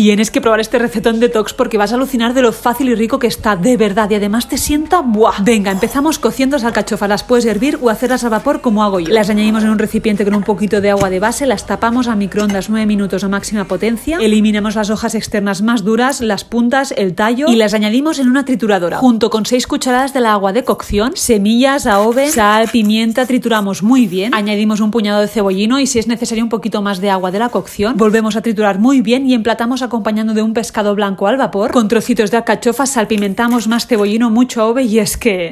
Tienes que probar este recetón detox porque vas a alucinar de lo fácil y rico que está, de verdad, y además te sienta ¡buah! Venga, empezamos cociendo las alcachofas, las puedes hervir o hacerlas al vapor como hago yo. Las añadimos en un recipiente con un poquito de agua de base, las tapamos a microondas 9 minutos a máxima potencia, eliminamos las hojas externas más duras, las puntas, el tallo y las añadimos en una trituradora. Junto con 6 cucharadas de la agua de cocción, semillas, aove, sal, pimienta, trituramos muy bien, añadimos un puñado de cebollino y si es necesario un poquito más de agua de la cocción, volvemos a triturar muy bien y emplatamos a acompañando de un pescado blanco al vapor, con trocitos de acachofa, salpimentamos más cebollino, mucho ove y es que...